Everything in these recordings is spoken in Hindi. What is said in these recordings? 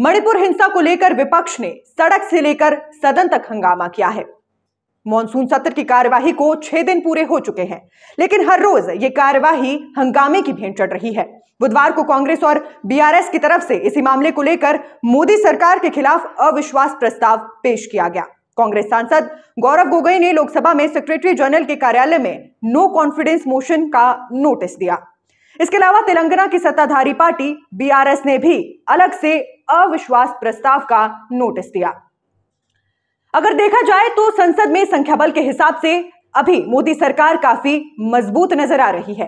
मणिपुर हिंसा को लेकर विपक्ष ने सड़क से लेकर सदन तक हंगामा किया है मॉनसून सत्र की कार्यवाही को छह दिन पूरे हो चुके हैं लेकिन हर रोज ये कार्यवाही हंगामे की भेंट चढ़ रही है बुधवार को कांग्रेस और बीआरएस की तरफ से इसी मामले को लेकर मोदी सरकार के खिलाफ अविश्वास प्रस्ताव पेश किया गया कांग्रेस सांसद गौरव गोगोई ने लोकसभा में सेक्रेटरी जनरल के कार्यालय में नो कॉन्फिडेंस मोशन का नोटिस दिया इसके अलावा तेलंगाना की सत्ताधारी पार्टी बीआरएस ने भी अलग से अविश्वास प्रस्ताव का नोटिस दिया अगर देखा जाए तो संसद में संख्या बल के हिसाब से अभी मोदी सरकार काफी मजबूत नजर आ रही है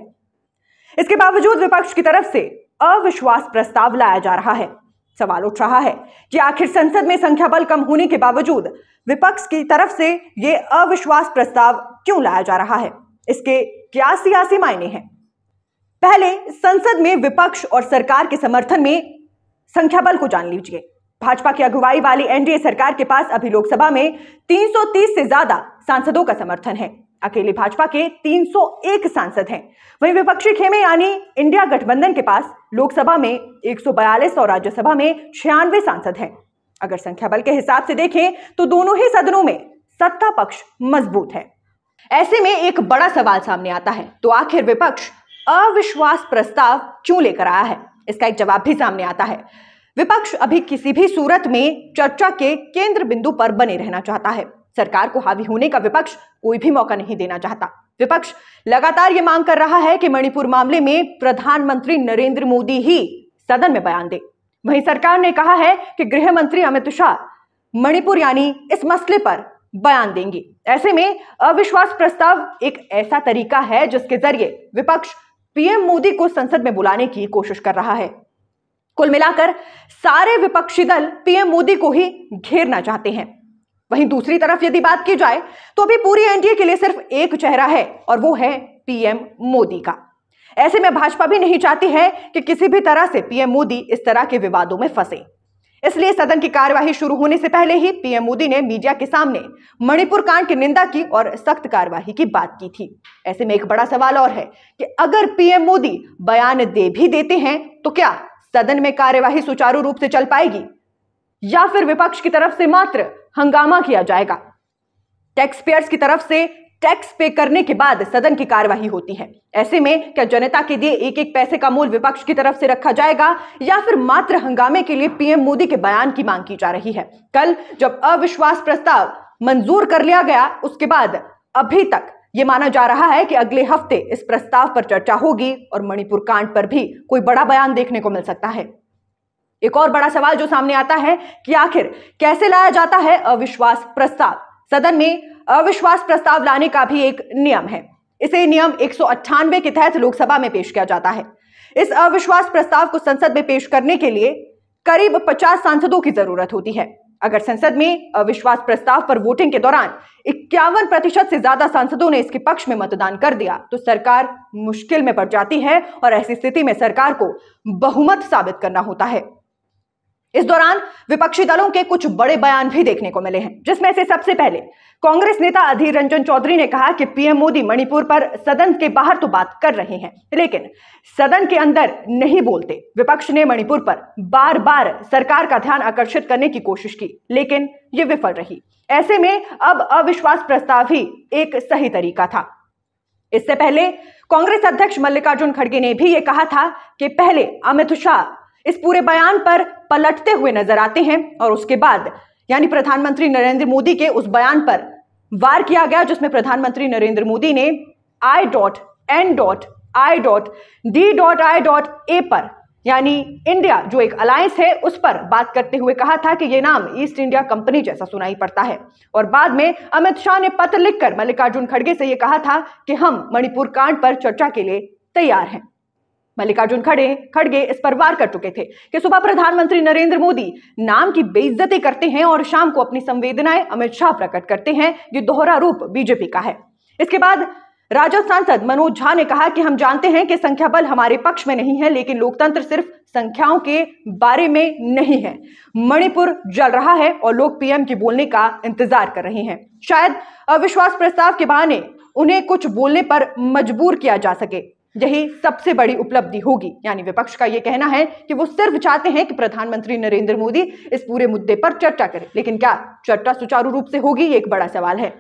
इसके बावजूद विपक्ष की तरफ से अविश्वास प्रस्ताव लाया जा रहा है सवाल उठ रहा है कि आखिर संसद में संख्या बल कम होने के बावजूद विपक्ष की तरफ से यह अविश्वास प्रस्ताव क्यों लाया जा रहा है इसके क्या सियासी मायने हैं पहले संसद में विपक्ष और सरकार के समर्थन में संख्या बल को जान लीजिए भाजपा की अगुवाई वाली एनडीए सरकार के पास अभी लोकसभा में 330 से ज्यादा सांसदों का समर्थन है अकेले भाजपा के 301 सांसद हैं वहीं विपक्षी खेमे यानी इंडिया गठबंधन के पास लोकसभा में 142 और राज्यसभा में छियानवे सांसद हैं अगर संख्या बल के हिसाब से देखें तो दोनों ही सदनों में सत्ता पक्ष मजबूत है ऐसे में एक बड़ा सवाल सामने आता है तो आखिर विपक्ष अविश्वास प्रस्ताव क्यों लेकर आया है इसका एक जवाब भी सामने आता है विपक्ष अभी किसी भी सूरत में चर्चा के केंद्र बिंदु पर बने रहना चाहता है सरकार को हावी होने का विपक्ष कोई भी मौका नहीं देना चाहता विपक्ष लगातार ये मांग कर रहा है कि मणिपुर मामले में प्रधानमंत्री नरेंद्र मोदी ही सदन में बयान दे वहीं सरकार ने कहा है कि गृह मंत्री अमित शाह मणिपुर यानी इस मसले पर बयान देंगे ऐसे में अविश्वास प्रस्ताव एक ऐसा तरीका है जिसके जरिए विपक्ष पीएम मोदी को संसद में बुलाने की कोशिश कर रहा है कुल मिलाकर सारे विपक्षी दल पीएम मोदी को ही घेरना चाहते हैं वहीं दूसरी तरफ यदि बात की जाए तो अभी पूरी एनडीए के लिए सिर्फ एक चेहरा है और वो है पीएम मोदी का ऐसे में भाजपा भी नहीं चाहती है कि किसी भी तरह से पीएम मोदी इस तरह के विवादों में फंसे इसलिए सदन की कार्यवाही शुरू होने से पहले ही पीएम मोदी ने मीडिया के सामने मणिपुर कांड की निंदा की और सख्त कार्यवाही की बात की थी ऐसे में एक बड़ा सवाल और है कि अगर पीएम मोदी बयान दे भी देते हैं तो क्या सदन में कार्यवाही सुचारू रूप से चल पाएगी या फिर विपक्ष की तरफ से मात्र हंगामा किया जाएगा टैक्सपेयर्स की तरफ से टैक्स पे करने के बाद सदन की कार्यवाही होती है ऐसे में क्या जनता के लिए एक एक पैसे का मूल विपक्ष की तरफ से रखा जाएगा या फिर मात्र हंगामे के लिए पीएम मोदी के बयान की मांग की जा रही है कल जब अविश्वास प्रस्ताव मंजूर कर लिया गया उसके बाद अभी तक ये माना जा रहा है कि अगले हफ्ते इस प्रस्ताव पर चर्चा होगी और मणिपुर कांड पर भी कोई बड़ा बयान देखने को मिल सकता है एक और बड़ा सवाल जो सामने आता है कि आखिर कैसे लाया जाता है अविश्वास प्रस्ताव सदन में अविश्वास प्रस्ताव लाने का भी एक नियम है इसे नियम एक के तहत लोकसभा में पेश किया जाता है इस अविश्वास प्रस्ताव को संसद में पेश करने के लिए करीब 50 सांसदों की जरूरत होती है अगर संसद में अविश्वास प्रस्ताव पर वोटिंग के दौरान इक्यावन प्रतिशत से ज्यादा सांसदों ने इसके पक्ष में मतदान कर दिया तो सरकार मुश्किल में पड़ जाती है और ऐसी स्थिति में सरकार को बहुमत साबित करना होता है इस दौरान विपक्षी दलों के कुछ बड़े बयान भी देखने को मिले हैं जिसमें से सबसे पहले कांग्रेस नेता अधीर रंजन चौधरी ने कहा कि पीएम मोदी मणिपुर पर सदन के बाहर तो बात कर रहे हैं लेकिन सदन के अंदर नहीं बोलते विपक्ष ने मणिपुर पर बार बार सरकार का ध्यान आकर्षित करने की कोशिश की लेकिन ये विफल रही ऐसे में अब अविश्वास प्रस्ताव ही एक सही तरीका था इससे पहले कांग्रेस अध्यक्ष मल्लिकार्जुन खड़गे ने भी यह कहा था कि पहले अमित शाह इस पूरे बयान पर पलटते हुए नजर आते हैं और उसके बाद यानी प्रधानमंत्री नरेंद्र मोदी के उस बयान पर वार किया गया जिसमें प्रधानमंत्री नरेंद्र मोदी ने I dot N dot I dot D dot I dot A पर यानी इंडिया जो एक अलायंस है उस पर बात करते हुए कहा था कि यह नाम ईस्ट इंडिया कंपनी जैसा सुनाई पड़ता है और बाद में अमित शाह ने पत्र लिखकर मल्लिकार्जुन खड़गे से यह कहा था कि हम मणिपुर कांड पर चर्चा के लिए तैयार हैं मल्लिकार्जुन खड़े खड़गे इस पर वार कर चुके थे कि सुबह प्रधानमंत्री नरेंद्र मोदी नाम की बेइज्जती करते हैं और शाम को अपनी संवेदनाएं अमित शाह प्रकट करते हैं ये दोहरा रूप बीजेपी का है इसके बाद राजद सांसद मनोज झा ने कहा कि हम जानते हैं कि संख्या बल हमारे पक्ष में नहीं है लेकिन लोकतंत्र सिर्फ संख्याओं के बारे में नहीं है मणिपुर जल रहा है और लोग पीएम के बोलने का इंतजार कर रहे हैं शायद अविश्वास प्रस्ताव के बहाने उन्हें कुछ बोलने पर मजबूर किया जा सके यही सबसे बड़ी उपलब्धि होगी यानी विपक्ष का यह कहना है कि वो सिर्फ चाहते हैं कि प्रधानमंत्री नरेंद्र मोदी इस पूरे मुद्दे पर चर्चा करें लेकिन क्या चर्चा सुचारू रूप से होगी ये एक बड़ा सवाल है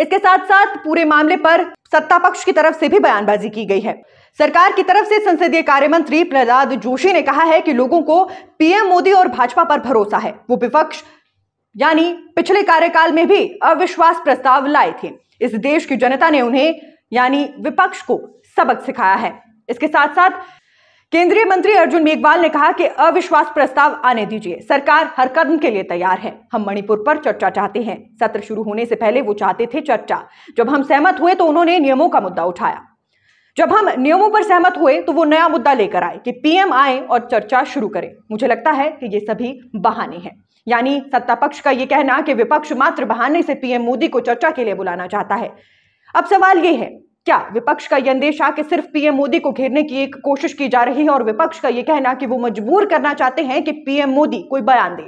इसके साथ साथ पूरे मामले पर सत्ता पक्ष की तरफ से भी बयानबाजी की गई है सरकार की तरफ से संसदीय कार्य मंत्री प्रहलाद जोशी ने कहा है कि लोगों को पीएम मोदी और भाजपा पर भरोसा है वो विपक्ष यानी पिछले कार्यकाल में भी अविश्वास प्रस्ताव लाए थे इस देश की जनता ने उन्हें यानी विपक्ष को सबक सिखाया है इसके साथ साथ केंद्रीय मंत्री अर्जुन मेघवाल ने कहा कि अविश्वास प्रस्ताव आने दीजिए सरकार हर कदम के लिए तैयार है हम मणिपुर पर चर्चा चाहते हैं सत्र शुरू होने से पहले वो चाहते थे चर्चा जब हम सहमत हुए तो उन्होंने नियमों का मुद्दा उठाया जब हम नियमों पर सहमत हुए तो वो नया मुद्दा लेकर आए कि पीएम आए और चर्चा शुरू करें मुझे लगता है कि ये सभी बहाने हैं यानी सत्ता पक्ष का ये कहना कि विपक्ष मात्र बहाने से पीएम मोदी को चर्चा के लिए बुलाना चाहता है अब सवाल ये है क्या विपक्ष का यह अंदेशा कि सिर्फ पीएम मोदी को घेरने की एक कोशिश की जा रही है और विपक्ष का यह कहना कि वो मजबूर करना चाहते हैं कि पीएम मोदी कोई बयान दे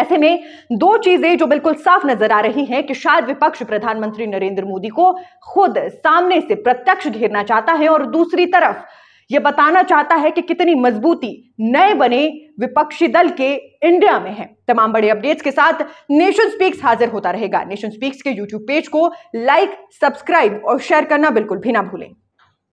ऐसे में दो चीजें जो बिल्कुल साफ नजर आ रही हैं कि शायद विपक्ष प्रधानमंत्री नरेंद्र मोदी को खुद सामने से प्रत्यक्ष घेरना चाहता है और दूसरी तरफ ये बताना चाहता है कि कितनी मजबूती नए बने विपक्षी दल के इंडिया में है तमाम बड़े अपडेट्स के साथ नेशन स्पीक्स हाजिर होता रहेगा नेशन स्पीक्स के यूट्यूब पेज को लाइक सब्सक्राइब और शेयर करना बिल्कुल भी ना भूलें